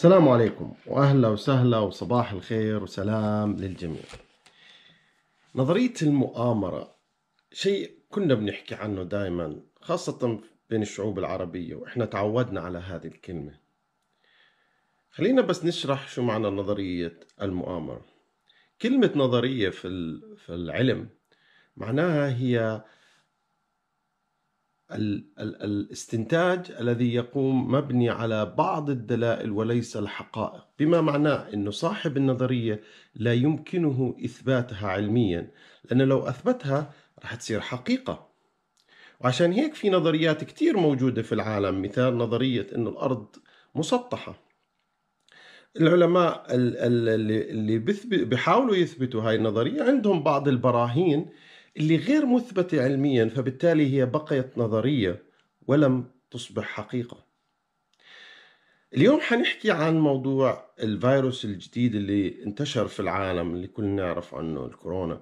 السلام عليكم واهلا وسهلا وصباح الخير وسلام للجميع. نظرية المؤامرة شيء كنا بنحكي عنه دائما خاصة بين الشعوب العربية واحنا تعودنا على هذه الكلمة. خلينا بس نشرح شو معنى نظرية المؤامرة. كلمة نظرية في في العلم معناها هي الاستنتاج الذي يقوم مبني على بعض الدلائل وليس الحقائق بما معناه أن صاحب النظرية لا يمكنه إثباتها علميا لأنه لو أثبتها راح تصير حقيقة وعشان هيك في نظريات كتير موجودة في العالم مثال نظرية أن الأرض مسطحة العلماء اللي بيحاولوا يثبتوا هاي النظرية عندهم بعض البراهين اللي غير مثبتة علميا فبالتالي هي بقيت نظرية ولم تصبح حقيقة اليوم حنحكي عن موضوع الفيروس الجديد اللي انتشر في العالم اللي كلنا نعرف عنه الكورونا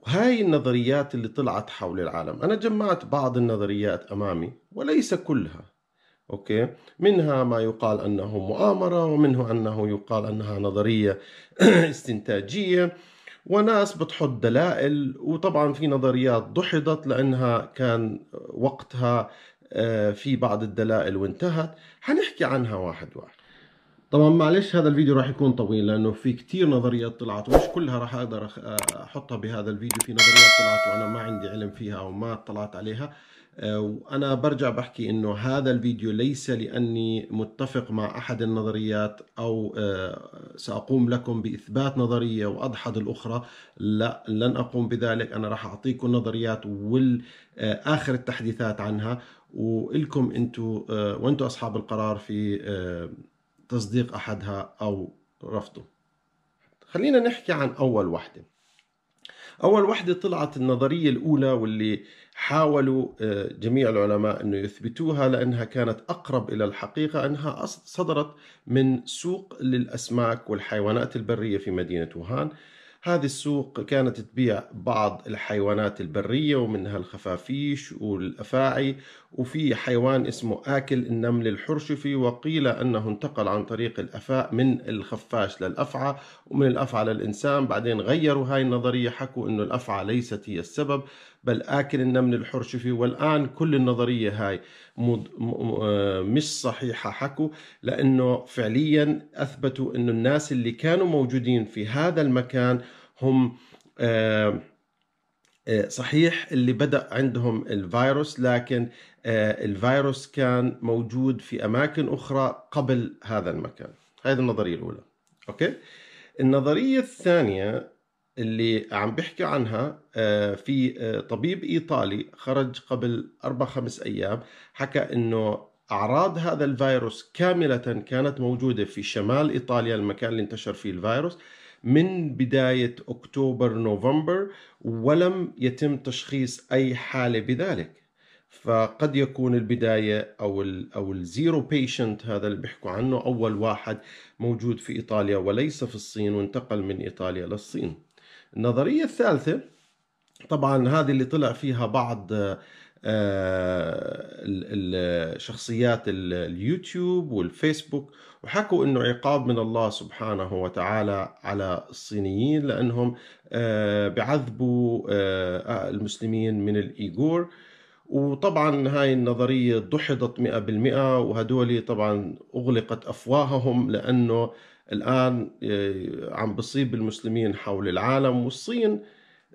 وهاي النظريات اللي طلعت حول العالم أنا جمعت بعض النظريات أمامي وليس كلها أوكي منها ما يقال أنه مؤامرة ومنه أنه يقال أنها نظرية استنتاجية وناس بتحط دلائل وطبعا في نظريات دحضت لأنها كان وقتها آه، في بعض الدلائل وانتهت حنحكي عنها واحد واحد طبعا معلش هذا الفيديو راح يكون طويل لانه في كتير نظريات طلعت ومش كلها راح اقدر آه، احطها بهذا الفيديو في نظريات طلعت وانا ما عندي علم فيها او ما اطلعت عليها وأنا آه، برجع بحكي أنه هذا الفيديو ليس لأني متفق مع أحد النظريات أو آه، سأقوم لكم بإثبات نظرية واضحد الأخرى لا لن أقوم بذلك أنا راح أعطيكم نظريات والآخر التحديثات عنها وإلكم أنتوا آه، وأنتوا أصحاب القرار في تصديق أحدها أو رفضه خلينا نحكي عن أول وحدة أول وحدة طلعت النظرية الأولى واللي حاولوا آه، جميع العلماء أن يثبتوها لأنها كانت أقرب إلى الحقيقة أنها صدرت من سوق للأسماك والحيوانات البرية في مدينة ووهان هذه السوق كانت تبيع بعض الحيوانات البرية ومنها الخفافيش والأفاعي وفي حيوان اسمه آكل النمل الحرشفي وقيل أنه انتقل عن طريق الأفاء من الخفاش للأفعى ومن الأفعى للإنسان بعدين غيروا هاي النظرية حكوا أنه الأفعى ليست هي السبب بل آكل النمل الحرشفي والآن كل النظرية هاي آه، مش صحيحة حكوا لأنه فعليا أثبتوا أنه الناس اللي كانوا موجودين في هذا المكان هم آه آه، صحيح اللي بدأ عندهم الفيروس لكن آه، الفيروس كان موجود في أماكن أخرى قبل هذا المكان هذه النظرية الأولى أوكي النظرية الثانية اللي عم بحكي عنها آه، في طبيب إيطالي خرج قبل أربع خمس أيام حكى أنه أعراض هذا الفيروس كاملة كانت موجودة في شمال إيطاليا المكان اللي انتشر فيه الفيروس من بداية أكتوبر نوفمبر ولم يتم تشخيص أي حالة بذلك فقد يكون البداية أو الـ أو الزيرو بيشنت هذا اللي بيحكوا عنه أول واحد موجود في إيطاليا وليس في الصين وانتقل من إيطاليا للصين النظرية الثالثة طبعا هذه اللي طلع فيها بعض آه، شخصيات اليوتيوب والفيسبوك وحكوا انه عقاب من الله سبحانه وتعالى على الصينيين لانهم آه، بعذبوا آه، المسلمين من الايغور وطبعا هاي النظرية دحضت 100% وهدول طبعا أغلقت أفواههم لأنه الآن عم بصيب المسلمين حول العالم والصين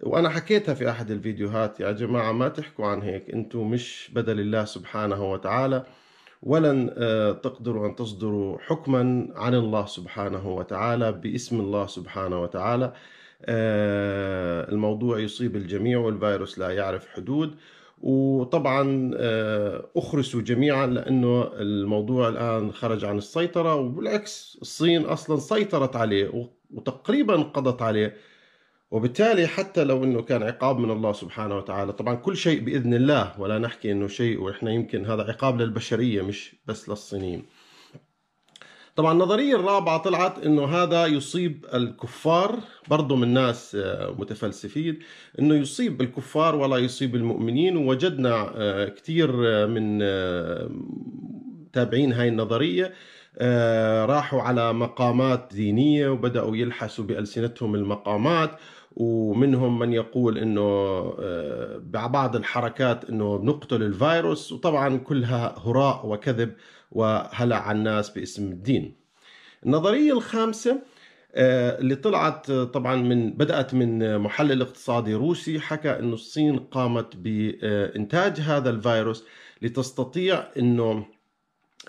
وانا حكيتها في احد الفيديوهات يا جماعه ما تحكوا عن هيك انتم مش بدل الله سبحانه وتعالى ولن آه، تقدروا ان تصدروا حكما عن الله سبحانه وتعالى باسم الله سبحانه وتعالى آه، الموضوع يصيب الجميع والفيروس لا يعرف حدود وطبعا آه، اخرسوا جميعا لانه الموضوع الان خرج عن السيطره وبالعكس الصين اصلا سيطرت عليه وتقريبا قضت عليه وبالتالي حتى لو انه كان عقاب من الله سبحانه وتعالى طبعا كل شيء باذن الله ولا نحكي انه شيء واحنا يمكن هذا عقاب للبشريه مش بس للصينيين طبعا النظرية الرابعة طلعت انه هذا يصيب الكفار برضو من ناس آه، متفلسفين انه يصيب الكفار ولا يصيب المؤمنين ووجدنا آه، كثير آه، من تابعين هاي النظرية آه، راحوا على مقامات دينية وبدأوا يلحسوا بألسنتهم المقامات ومنهم من يقول انه آه، ببعض الحركات انه نقتل الفيروس وطبعا كلها هراء وكذب وهلع الناس باسم الدين. النظريه الخامسه آه، اللي طلعت طبعا من بدات من محلل اقتصادي روسي حكى انه الصين قامت بانتاج هذا الفيروس لتستطيع انه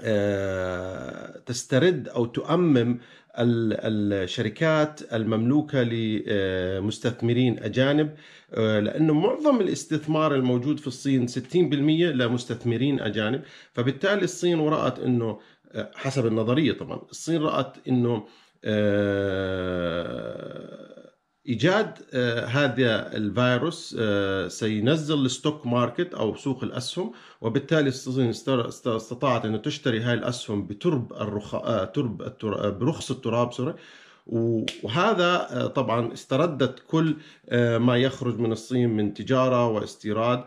آه، تسترد او تؤمم الشركات المملوكه لمستثمرين اجانب آه، لانه معظم الاستثمار الموجود في الصين 60% لمستثمرين اجانب فبالتالي الصين ورأت انه آه، حسب النظريه طبعا الصين رأت انه ايجاد آه، هذا الفيروس آه، سينزل الستوك ماركت او سوق الاسهم وبالتالي الصين استطاعت انه تشتري هاي الاسهم بترب الرخ... آه، ترب التراب... برخص التراب سوري وهذا طبعا استردت كل ما يخرج من الصين من تجاره واستيراد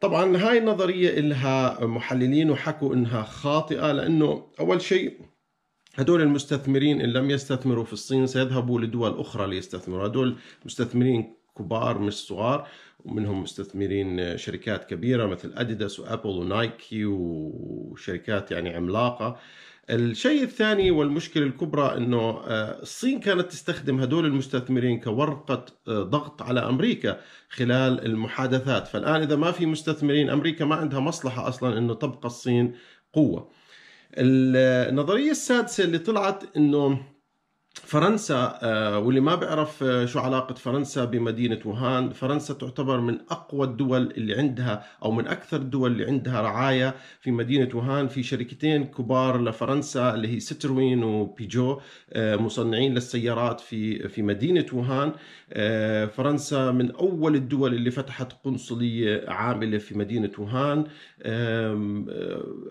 طبعا هاي النظريه لها محللين وحكوا انها خاطئه لانه اول شيء هدول المستثمرين إن لم يستثمروا في الصين سيذهبوا لدول أخرى ليستثمروا هدول مستثمرين كبار مش صغار ومنهم مستثمرين شركات كبيرة مثل أديداس وأبل ونايكي وشركات يعني عملاقة الشيء الثاني والمشكلة الكبرى أنه آه، الصين كانت تستخدم هدول المستثمرين كورقة آه، ضغط على أمريكا خلال المحادثات فالآن إذا ما في مستثمرين أمريكا ما عندها مصلحة أصلا أنه تبقى الصين قوة النظرية السادسة اللي طلعت انه فرنسا آه، واللي ما بيعرف آه، شو علاقة فرنسا بمدينة ووهان فرنسا تعتبر من أقوى الدول اللي عندها أو من أكثر الدول اللي عندها رعاية في مدينة ووهان في شركتين كبار لفرنسا اللي هي ستروين وبيجو آه، مصنعين للسيارات في في مدينة ووهان فرنسا من أول الدول اللي فتحت قنصلية عاملة في مدينة ووهان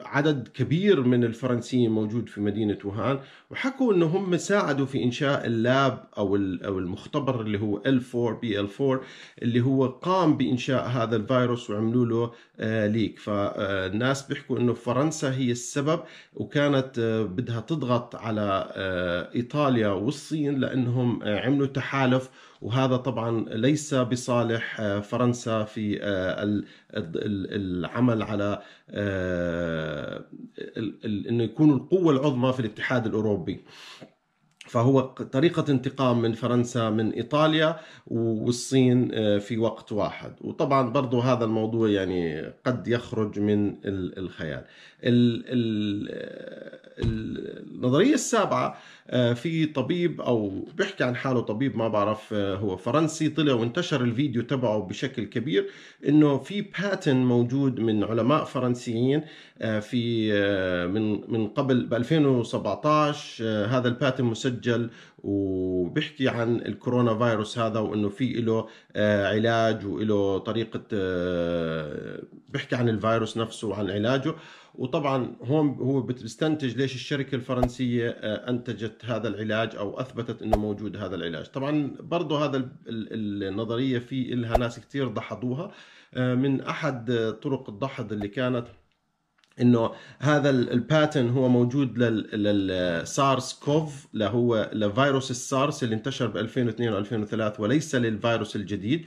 عدد كبير من الفرنسيين موجود في مدينة ووهان وحكوا أنهم ساعدوا في انشاء اللاب او او المختبر اللي هو ال 4 بي ال 4 اللي هو قام بانشاء هذا الفيروس وعملوا له آه، ليك فالناس آه، بيحكوا انه فرنسا هي السبب وكانت آه، بدها تضغط على ايطاليا والصين لانهم عملوا تحالف وهذا طبعا ليس بصالح فرنسا في العمل على انه يكونوا القوه العظمى في الاتحاد الاوروبي. فهو طريقة انتقام من فرنسا من إيطاليا والصين آه، في وقت واحد وطبعا برضو هذا الموضوع يعني قد يخرج من الخيال النظريه السابعه آه، في طبيب او بيحكي عن حاله طبيب ما بعرف آه، هو فرنسي طلع وانتشر الفيديو تبعه بشكل كبير انه في باتن موجود من علماء فرنسيين آه، في من من قبل ب 2017 هذا الباتن مسجل وبيحكي عن الكورونا فيروس هذا وانه في له علاج وله طريقه بيحكي عن الفيروس نفسه وعن علاجه وطبعا هون هو بتستنتج ليش الشركه الفرنسيه آه، انتجت هذا العلاج او اثبتت انه موجود هذا العلاج طبعا برضه هذا النظريه في لها ناس كثير دحضوها آه، من احد آه، طرق الدحض اللي كانت انه هذا الباتن هو موجود للسارس كوف اللي هو لفيروس السارس اللي انتشر ب 2002 و2003 وليس للفيروس الجديد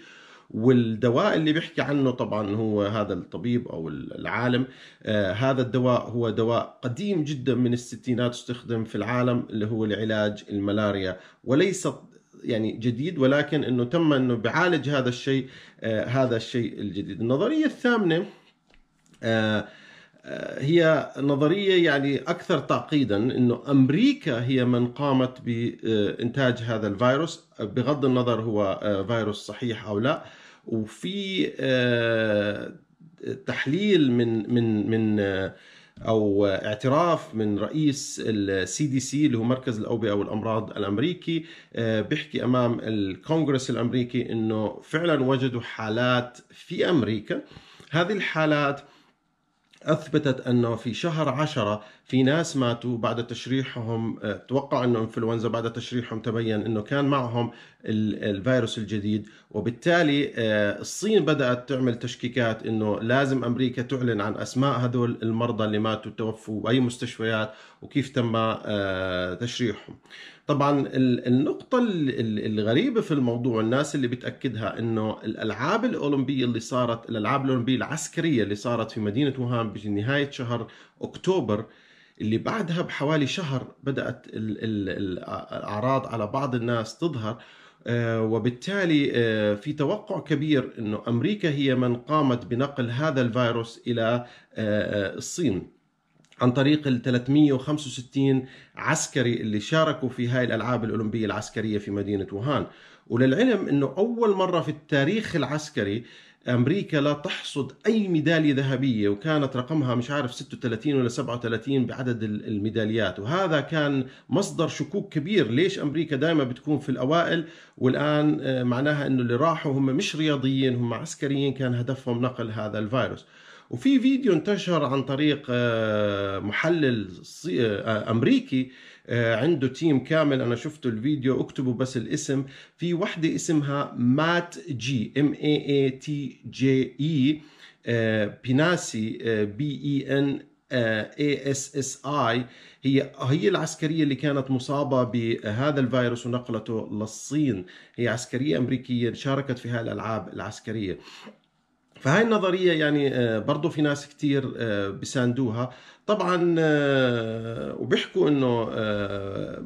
والدواء اللي بيحكي عنه طبعا هو هذا الطبيب او العالم آه هذا الدواء هو دواء قديم جدا من الستينات استخدم في العالم اللي هو لعلاج الملاريا وليس يعني جديد ولكن انه تم انه بيعالج هذا الشيء آه هذا الشيء الجديد النظريه الثامنه آه, آه، هي نظريه يعني اكثر تعقيدا انه امريكا هي من قامت بانتاج هذا الفيروس بغض النظر هو آه، فيروس صحيح او لا وفي آه، تحليل من من من آه، او اعتراف من رئيس السي دي سي اللي هو مركز الاوبئه والامراض الامريكي آه، بيحكي امام الكونغرس الامريكي انه فعلا وجدوا حالات في امريكا هذه الحالات أثبتت أنه في شهر عشرة في ناس ماتوا بعد تشريحهم آه، توقع أنه إنفلونزا بعد تشريحهم تبين أنه كان معهم الفيروس الجديد وبالتالي آه، الصين بدأت تعمل تشكيكات أنه لازم أمريكا تعلن عن أسماء هدول المرضى اللي ماتوا توفوا بأي مستشفيات وكيف تم آه، تشريحهم طبعا النقطة الغريبة في الموضوع الناس اللي بتأكدها أنه الألعاب الأولمبية اللي صارت الألعاب الأولمبية العسكرية اللي صارت في مدينة وهان بنهاية شهر أكتوبر اللي بعدها بحوالي شهر بدأت الأعراض على بعض الناس تظهر آه، وبالتالي آه، في توقع كبير أنه أمريكا هي من قامت بنقل هذا الفيروس إلى آه، الصين عن طريق ال 365 عسكري اللي شاركوا في هاي الالعاب الاولمبيه العسكريه في مدينه ووهان وللعلم انه اول مره في التاريخ العسكري امريكا لا تحصد اي ميداليه ذهبيه وكانت رقمها مش عارف 36 ولا 37 بعدد الميداليات وهذا كان مصدر شكوك كبير ليش امريكا دائما بتكون في الاوائل والان آه، معناها انه اللي راحوا هم مش رياضيين هم عسكريين كان هدفهم نقل هذا الفيروس وفي فيديو انتشر عن طريق آه، محلل آه، امريكي آه، عنده تيم كامل انا شفته الفيديو اكتبوا بس الاسم في وحده اسمها مات جي ام اي اي تي جي اي بيناسي بي اي ان اي اس اس اي هي هي العسكريه اللي كانت مصابه بهذا الفيروس ونقلته للصين هي عسكريه امريكيه شاركت في هاي الالعاب العسكريه فهاي النظريه يعني آه، برضه في ناس كثير آه، بيساندوها طبعا آه، وبيحكوا انه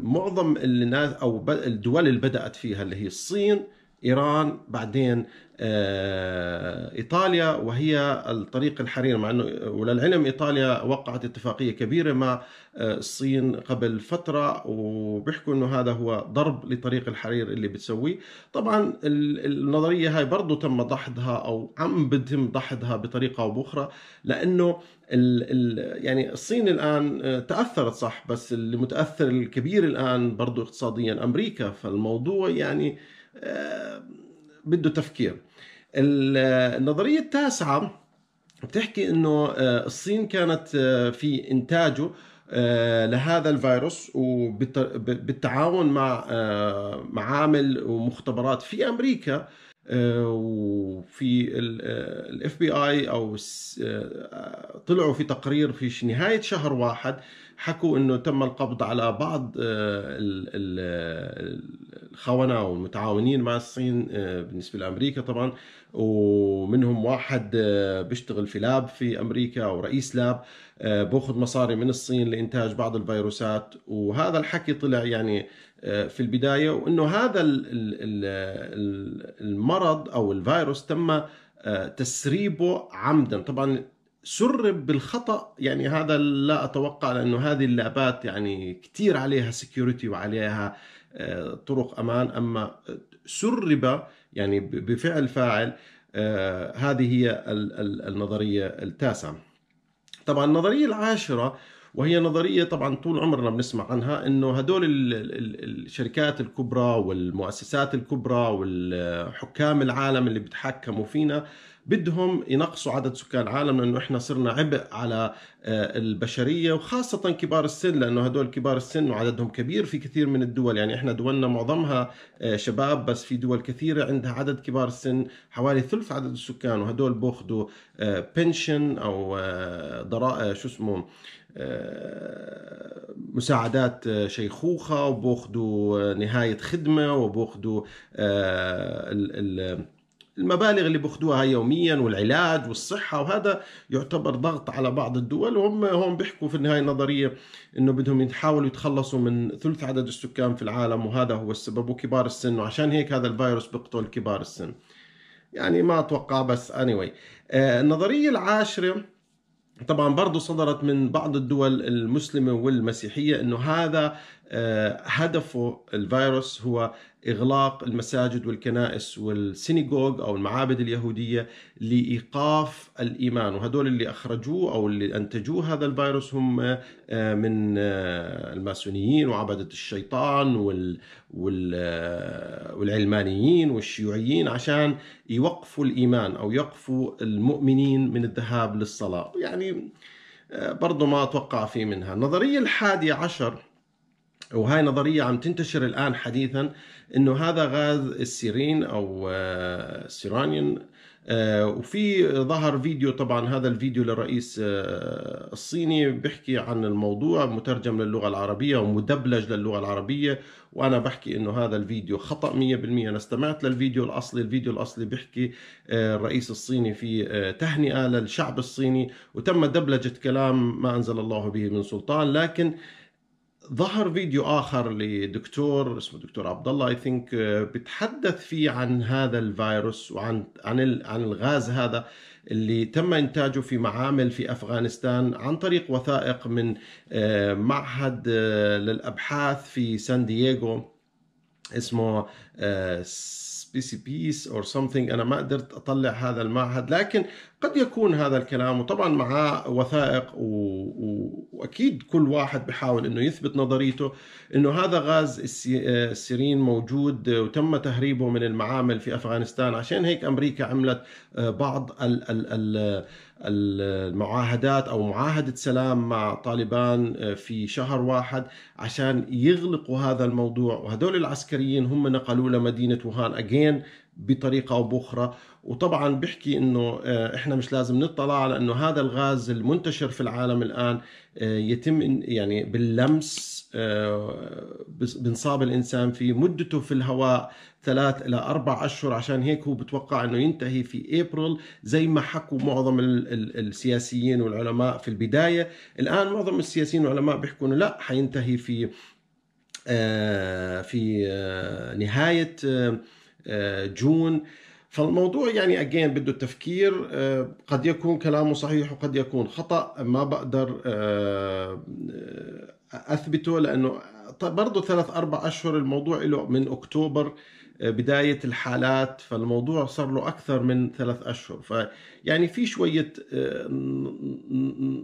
معظم الناس او الدول اللي بدات فيها اللي هي الصين ايران بعدين آه، ايطاليا وهي الطريق الحرير مع انه وللعلم ايطاليا وقعت اتفاقيه كبيره مع آه، الصين قبل فتره وبيحكوا انه هذا هو ضرب لطريق الحرير اللي بتسويه طبعا النظريه هاي برضه تم دحضها او عم بتم دحضها بطريقه او باخرى لانه الـ الـ يعني الصين الان آه، تاثرت صح بس المتاثر الكبير الان برضه اقتصاديا امريكا فالموضوع يعني آه، بده تفكير النظرية التاسعة بتحكي انه آه، الصين كانت آه، في انتاجه لهذا الفيروس وبالتعاون مع معامل ومختبرات في امريكا وفي الاف بي اي او طلعوا في تقرير في نهايه شهر واحد حكوا انه تم القبض على بعض الخونة والمتعاونين مع الصين آه، بالنسبة لأمريكا طبعا ومنهم واحد آه، بيشتغل في لاب في أمريكا أو رئيس لاب آه، باخذ مصاري من الصين لإنتاج بعض الفيروسات وهذا الحكي طلع يعني في البداية وأنه هذا المرض أو الفيروس تم تسريبه عمدا طبعا سرب بالخطا يعني هذا لا اتوقع لانه هذه اللابات يعني كثير عليها سكيورتي وعليها آه، طرق امان اما سرب يعني بفعل فاعل آه، هذه هي النظريه التاسعه. طبعا النظريه العاشره وهي نظرية طبعا طول عمرنا بنسمع عنها انه هدول الشركات الكبرى والمؤسسات الكبرى والحكام العالم اللي بيتحكموا فينا بدهم ينقصوا عدد سكان العالم لانه احنا صرنا عبء على آه، البشريه وخاصه كبار السن لانه هدول كبار السن وعددهم كبير في كثير من الدول يعني احنا دولنا معظمها آه، شباب بس في دول كثيره عندها عدد كبار السن حوالي ثلث عدد السكان وهدول بياخذوا بنشن آه، او ضرائب شو اسمه مساعدات شيخوخه وباخذوا نهايه خدمه وباخذوا ال المبالغ اللي بياخذوها يوميا والعلاج والصحه وهذا يعتبر ضغط على بعض الدول وهم هون بيحكوا في النهايه نظريه انه بدهم يحاولوا يتخلصوا من ثلث عدد السكان في العالم وهذا هو السبب وكبار السن وعشان هيك هذا الفيروس بيقتل كبار السن يعني ما اتوقع بس اني anyway. آه النظريه العاشره طبعا برضه صدرت من بعض الدول المسلمة والمسيحية أنه هذا آه، هدفه الفيروس هو إغلاق المساجد والكنائس والسينيغوغ أو المعابد اليهودية لإيقاف الإيمان وهدول اللي أخرجوه أو اللي أنتجوه هذا الفيروس هم آه، من آه، الماسونيين وعبدة الشيطان آه، والعلمانيين والشيوعيين عشان يوقفوا الإيمان أو يقفوا المؤمنين من الذهاب للصلاة يعني برضو ما أتوقع في منها النظرية الحادية عشر وهاي نظرية عم تنتشر الآن حديثا أنه هذا غاز السيرين أو السيرانيون آه، آه، وفي ظهر فيديو طبعا هذا الفيديو للرئيس آه، الصيني بيحكي عن الموضوع مترجم للغة العربية ومدبلج للغة العربية وأنا بحكي إنه هذا الفيديو خطأ 100% أنا استمعت للفيديو الأصلي الفيديو الأصلي بيحكي الرئيس الصيني في تهنئة للشعب الصيني وتم دبلجة كلام ما أنزل الله به من سلطان لكن ظهر فيديو اخر لدكتور اسمه دكتور عبد الله اي آه، ثينك بتحدث فيه عن هذا الفيروس وعن عن عن الغاز هذا اللي تم انتاجه في معامل في افغانستان عن طريق وثائق من آه، معهد آه، للابحاث في سان دييغو اسمه بي سي بيس اور سمثينج انا ما قدرت اطلع هذا المعهد لكن قد يكون هذا الكلام وطبعا معاه وثائق و... و... واكيد كل واحد بحاول انه يثبت نظريته انه هذا غاز السيرين موجود وتم تهريبه من المعامل في افغانستان عشان هيك امريكا عملت آه، بعض ال... ال... ال... المعاهدات او معاهده سلام مع طالبان آه، في شهر واحد عشان يغلقوا هذا الموضوع وهدول العسكريين هم نقلوا لمدينه ووهان اجين بطريقه او باخرى وطبعا بيحكي انه آه، احنا مش لازم نطلع على انه هذا الغاز المنتشر في العالم الان آه، يتم يعني باللمس آه، بنصاب الانسان فيه مدته في الهواء ثلاث الى اربع اشهر عشان هيك هو بتوقع انه ينتهي في ابريل زي ما حكوا معظم السياسيين والعلماء في البدايه الان معظم السياسيين والعلماء بيحكوا انه لا حينتهي في في نهايه جون فالموضوع يعني اجين بده تفكير آه، قد يكون كلامه صحيح وقد يكون خطا ما بقدر آه، آه، اثبته لانه طيب برضه ثلاث اربع اشهر الموضوع له من اكتوبر بداية الحالات فالموضوع صار له أكثر من ثلاث أشهر فيعني في شوية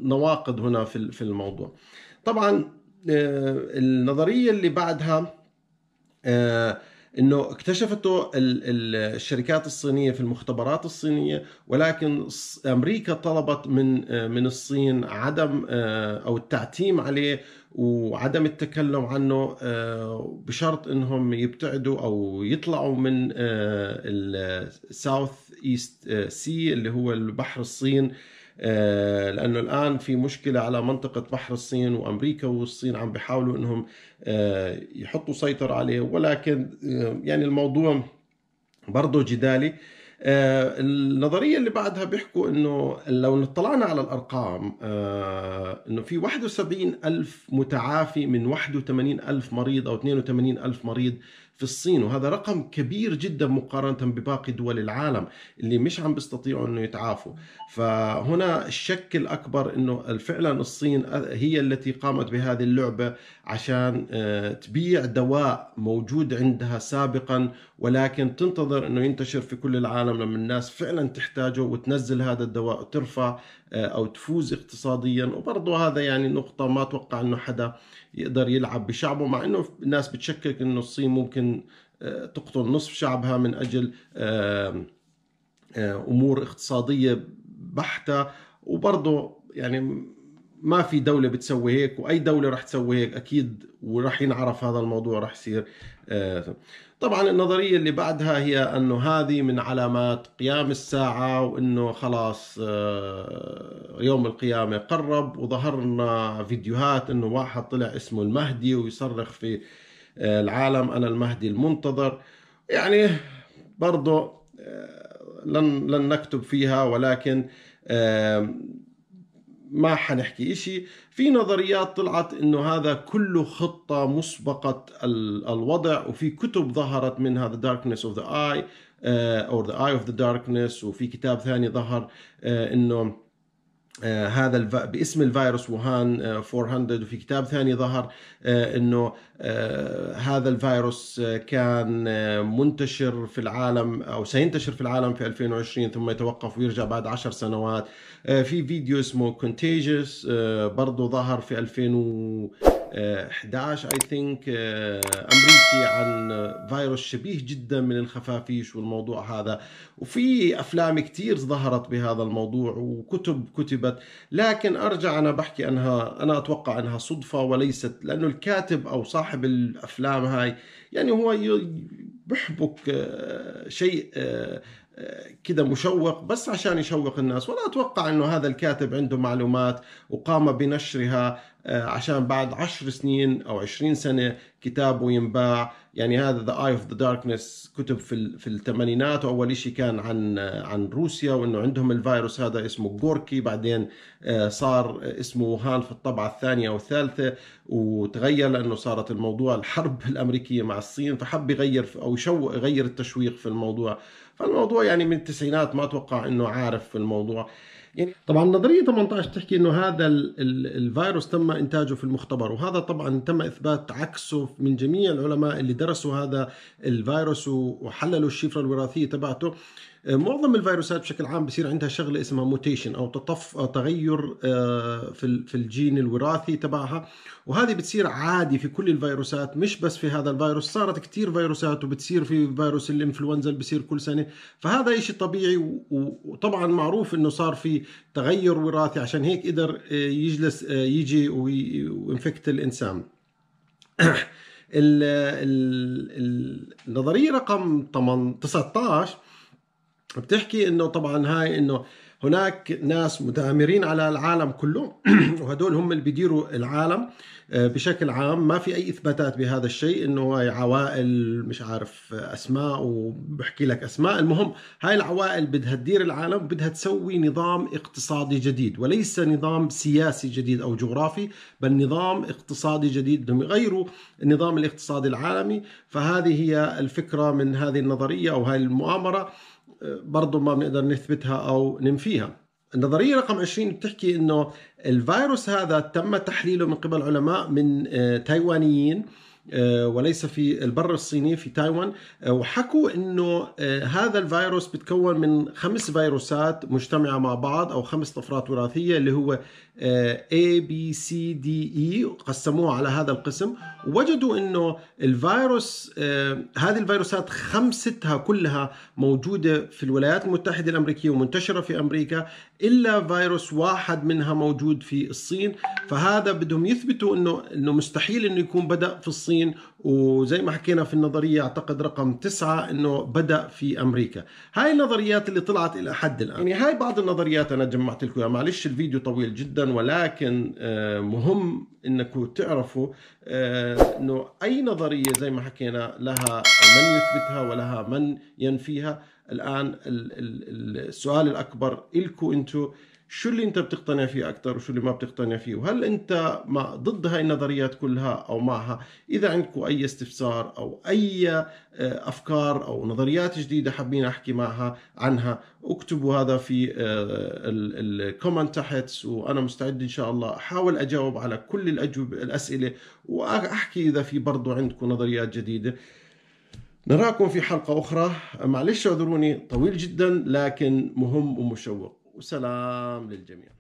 نواقض هنا في الموضوع طبعا النظرية اللي بعدها انه اكتشفته الشركات الصينيه في المختبرات الصينيه ولكن امريكا طلبت من من الصين عدم آه، او التعتيم عليه وعدم التكلم عنه آه، بشرط انهم يبتعدوا او يطلعوا من الساوث ايست سي اللي هو البحر الصين آه، لانه الان في مشكله على منطقه بحر الصين وامريكا والصين عم بيحاولوا انهم آه، يحطوا سيطره عليه ولكن آه، يعني الموضوع برضه جدالي النظرية اللي بعدها بيحكوا أنه لو اطلعنا على الأرقام أنه في 71 ألف متعافي من 81 ألف مريض أو 82 ألف مريض في الصين وهذا رقم كبير جدا مقارنة بباقي دول العالم اللي مش عم بيستطيعوا انه يتعافوا فهنا الشك الاكبر انه فعلا الصين هي التي قامت بهذه اللعبة عشان آه، تبيع دواء موجود عندها سابقا ولكن تنتظر انه ينتشر في كل العالم لما الناس فعلا تحتاجه وتنزل هذا الدواء وترفع آه، او تفوز اقتصاديا وبرضه هذا يعني نقطه ما اتوقع انه حدا يقدر يلعب بشعبه مع انه الناس بتشكك انه الصين ممكن آه، تقتل نصف شعبها من اجل آه، امور اقتصاديه بحته وبرضه يعني ما في دولة بتسوي هيك وأي دولة رح تسوي هيك أكيد ورح ينعرف هذا الموضوع رح يصير آه، طبعا النظرية اللي بعدها هي أنه هذه من علامات قيام الساعة وأنه خلاص آه، يوم القيامة قرب وظهرنا فيديوهات أنه واحد طلع اسمه المهدي ويصرخ في آه، العالم أنا المهدي المنتظر يعني برضه لن لن نكتب فيها ولكن ما حنحكي إشي في نظريات طلعت إنه هذا كله خطة مسبقة الوضع وفي كتب ظهرت منها The Darkness of the Eye آه، or The Eye of the Darkness وفي كتاب ثاني ظهر آه، إنه آه، هذا الف... باسم الفيروس ووهان 400 آه، وفي كتاب ثاني ظهر آه، انه هذا الفيروس كان منتشر في العالم او سينتشر في العالم في 2020 ثم يتوقف ويرجع بعد 10 سنوات في فيديو اسمه كونتيجيوس برضه ظهر في 2000 و... 11 اي ثينك امريكي عن فيروس شبيه جدا من الخفافيش والموضوع هذا وفي افلام كثير ظهرت بهذا الموضوع وكتب كتبت لكن ارجع انا بحكي انها انا اتوقع انها صدفه وليست لانه الكاتب او صاحب الافلام هاي يعني هو بحبك آه، شيء آه، كده مشوق بس عشان يشوق الناس ولا اتوقع انه هذا الكاتب عنده معلومات وقام بنشرها آه، عشان بعد عشر سنين او عشرين سنة كتابه ينباع يعني هذا ذا اي اوف ذا داركنس كتب في في الثمانينات واول شيء كان عن عن روسيا وانه عندهم الفيروس هذا اسمه جوركي بعدين آه، صار اسمه وهان في الطبعه الثانيه او الثالثه وتغير لانه صارت الموضوع الحرب الامريكيه مع الصين فحب يغير او يشو يغير التشويق في الموضوع فالموضوع يعني من التسعينات ما اتوقع انه عارف في الموضوع يعني طبعا نظريه 18 تحكي انه هذا الفيروس تم انتاجه في المختبر وهذا طبعا تم اثبات عكسه من جميع العلماء اللي درسوا هذا الفيروس وحللوا الشفره الوراثيه تبعته آه، معظم الفيروسات بشكل عام بصير عندها شغله اسمها موتيشن او تطف تغير آه، في في الجين الوراثي تبعها وهذه بتصير عادي في كل الفيروسات مش بس في هذا الفيروس صارت كثير فيروسات وبتصير في فيروس الانفلونزا اللي بصير كل سنه فهذا شيء طبيعي وطبعا معروف انه صار في تغير وراثي عشان هيك قدر آه، يجلس آه، يجي وينفكت الانسان النظريه رقم 19 بتحكي انه طبعا هاي انه هناك ناس متآمرين على العالم كله وهدول هم اللي بيديروا العالم آه، بشكل عام ما في أي إثباتات بهذا الشيء إنه هاي عوائل مش عارف آه، أسماء وبحكي لك أسماء المهم هاي العوائل بدها تدير العالم بدها تسوي نظام اقتصادي جديد وليس نظام سياسي جديد أو جغرافي بل نظام اقتصادي جديد بدهم يغيروا النظام الاقتصادي العالمي فهذه هي الفكرة من هذه النظرية أو هاي المؤامرة برضه ما بنقدر نثبتها او ننفيها النظرية رقم 20 بتحكي انه الفيروس هذا تم تحليله من قبل علماء من آه، تايوانيين آه، وليس في البر الصيني في تايوان آه، وحكوا انه هذا الفيروس بتكون من خمس فيروسات مجتمعه مع بعض او خمس طفرات وراثيه اللي هو A B C D E قسموها على هذا القسم ووجدوا انه الفيروس آه، هذه الفيروسات خمستها كلها موجوده في الولايات المتحده الامريكيه ومنتشره في امريكا الا فيروس واحد منها موجود في الصين فهذا بدهم يثبتوا انه انه مستحيل انه يكون بدا في الصين وزي ما حكينا في النظرية أعتقد رقم تسعة أنه بدأ في أمريكا هاي النظريات اللي طلعت إلى حد الآن يعني هاي بعض النظريات أنا جمعت لكم معلش الفيديو طويل جدا ولكن آه، مهم أنكم تعرفوا آه، أنه أي نظرية زي ما حكينا لها من يثبتها ولها من ينفيها الآن السؤال الأكبر لكم أنتم شو اللي انت بتقتنع فيه اكثر وشو اللي ما بتقتنع فيه وهل انت مع ضد هاي النظريات كلها او معها اذا عندكم اي استفسار او اي آه، افكار او نظريات جديده حابين احكي معها عنها اكتبوا هذا في آه، الكومنت تحت وانا مستعد ان شاء الله احاول اجاوب على كل الاجوبه الاسئله واحكي اذا في برضو عندكم نظريات جديده نراكم في حلقه اخرى معلش اعذروني طويل جدا لكن مهم ومشوق وسلام للجميع